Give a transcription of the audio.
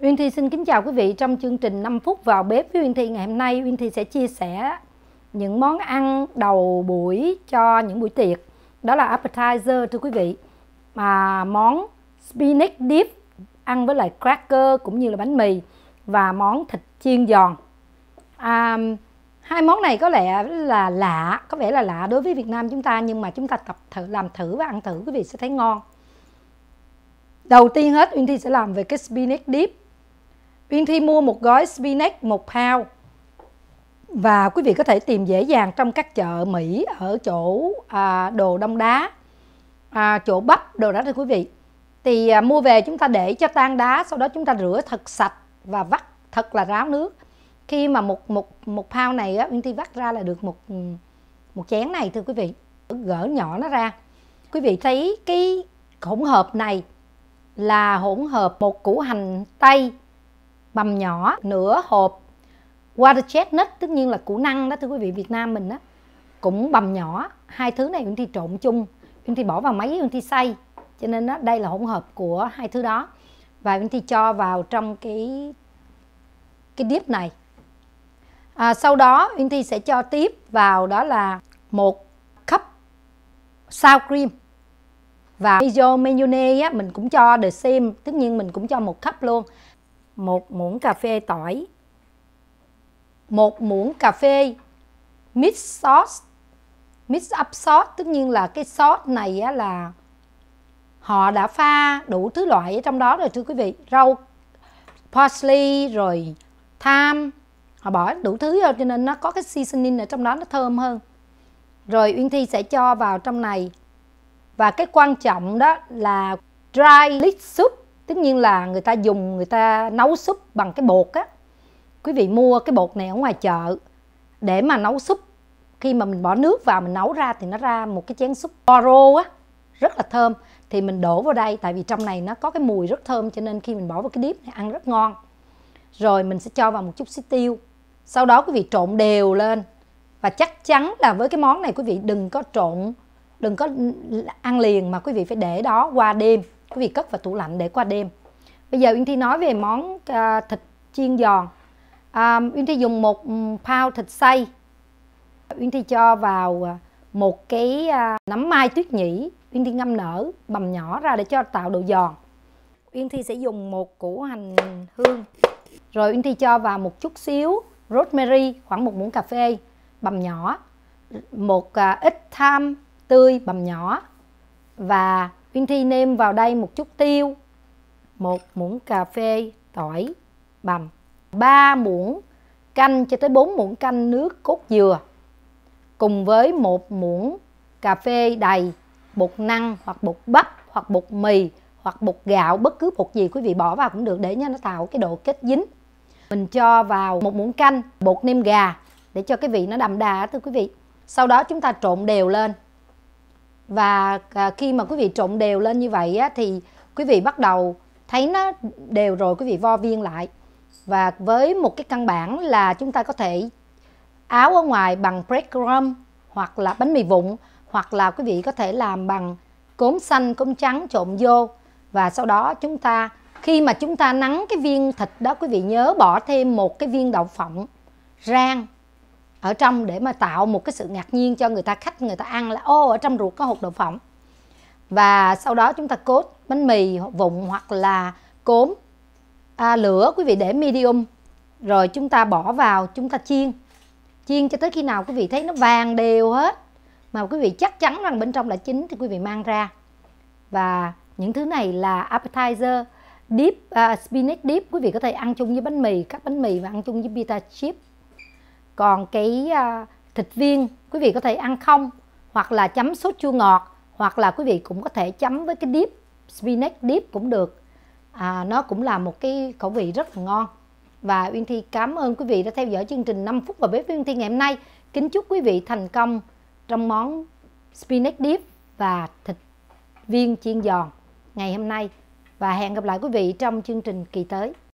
Uyên Thi xin kính chào quý vị trong chương trình 5 phút vào bếp với Uyên Thi ngày hôm nay Uyên Thi sẽ chia sẻ những món ăn đầu buổi cho những buổi tiệc đó là appetizer thưa quý vị mà món spinach dip ăn với lại cracker cũng như là bánh mì và món thịt chiên giòn à, hai món này có lẽ là lạ có vẻ là lạ đối với Việt Nam chúng ta nhưng mà chúng ta tập thử làm thử và ăn thử quý vị sẽ thấy ngon đầu tiên hết Uyên Thi sẽ làm về cái spinach dip Viên Thi mua một gói spinach một pound và quý vị có thể tìm dễ dàng trong các chợ Mỹ ở chỗ à, đồ đông đá, à, chỗ bắp đồ đó thưa quý vị. Thì à, mua về chúng ta để cho tan đá, sau đó chúng ta rửa thật sạch và vắt thật là ráo nước. Khi mà một một một pound này á, Viên Thi vắt ra là được một một chén này thưa quý vị, gỡ nhỏ nó ra. Quý vị thấy cái hỗn hợp này là hỗn hợp một củ hành tây bằm nhỏ nửa hộp water chestnut tất nhiên là củ năng đó thưa quý vị Việt Nam mình đó cũng bằm nhỏ hai thứ này Uyên thì trộn chung Uyên thì bỏ vào máy Uyên thì xay cho nên đó, đây là hỗn hợp của hai thứ đó và Uyên thì cho vào trong cái cái điếp này à, sau đó Uyên thì sẽ cho tiếp vào đó là một cup sour cream và mayo mayonnaise á, mình cũng cho the same tất nhiên mình cũng cho một cup luôn một muỗng cà phê tỏi, một muỗng cà phê mix sauce, mix up sauce, tất nhiên là cái sauce này á là họ đã pha đủ thứ loại ở trong đó rồi thưa quý vị, rau parsley rồi thyme, họ bỏ đủ thứ rồi cho nên nó có cái seasoning ở trong đó nó thơm hơn. Rồi Uyên Thi sẽ cho vào trong này và cái quan trọng đó là dry leaf soup tất nhiên là người ta dùng người ta nấu súp bằng cái bột á quý vị mua cái bột này ở ngoài chợ để mà nấu súp khi mà mình bỏ nước vào mình nấu ra thì nó ra một cái chén súp oro á rất là thơm thì mình đổ vào đây tại vì trong này nó có cái mùi rất thơm cho nên khi mình bỏ vào cái đĩa này ăn rất ngon rồi mình sẽ cho vào một chút xí tiêu sau đó quý vị trộn đều lên và chắc chắn là với cái món này quý vị đừng có trộn đừng có ăn liền mà quý vị phải để đó qua đêm quý vị cất vào tủ lạnh để qua đêm bây giờ uyên thi nói về món à, thịt chiên giòn à, uyên thi dùng một ừ, pound thịt xay uyên thi cho vào à, một cái à, nấm mai tuyết nhĩ uyên thi ngâm nở bầm nhỏ ra để cho tạo độ giòn uyên thi sẽ dùng một củ hành hương rồi uyên thi cho vào một chút xíu rosemary khoảng một muỗng cà phê bầm nhỏ một ít tham tươi bầm nhỏ và Uyên Thi nêm vào đây một chút tiêu, một muỗng cà phê, tỏi, bằm, 3 muỗng canh cho tới 4 muỗng canh nước cốt dừa cùng với một muỗng cà phê đầy bột năng hoặc bột bắp hoặc bột mì hoặc bột gạo bất cứ bột gì quý vị bỏ vào cũng được để cho nó tạo cái độ kết dính mình cho vào một muỗng canh bột nêm gà để cho cái vị nó đậm đà thưa quý vị sau đó chúng ta trộn đều lên và à, khi mà quý vị trộn đều lên như vậy á, thì quý vị bắt đầu thấy nó đều rồi quý vị vo viên lại và với một cái căn bản là chúng ta có thể áo ở ngoài bằng breadcrumb hoặc là bánh mì vụn hoặc là quý vị có thể làm bằng cốm xanh cốm trắng trộn vô và sau đó chúng ta khi mà chúng ta nắng cái viên thịt đó quý vị nhớ bỏ thêm một cái viên đậu phộng rang ở trong để mà tạo một cái sự ngạc nhiên cho người ta khách người ta ăn là ô ở trong ruột có hột đậu phộng và sau đó chúng ta cốt bánh mì vụn hoặc là cốm à, lửa quý vị để medium rồi chúng ta bỏ vào chúng ta chiên chiên cho tới khi nào quý vị thấy nó vàng đều hết mà quý vị chắc chắn rằng bên trong là chín thì quý vị mang ra và những thứ này là appetizer dip uh, spinach dip quý vị có thể ăn chung với bánh mì các bánh mì và ăn chung với pita chip còn cái à, thịt viên quý vị có thể ăn không hoặc là chấm sốt chua ngọt hoặc là quý vị cũng có thể chấm với cái dip spinach dip cũng được à, nó cũng là một cái khẩu vị rất là ngon và Uyên Thi cảm ơn quý vị đã theo dõi chương trình 5 phút vào bếp với Uyên Thi ngày hôm nay kính chúc quý vị thành công trong món spinach dip và thịt viên chiên giòn ngày hôm nay và hẹn gặp lại quý vị trong chương trình kỳ tới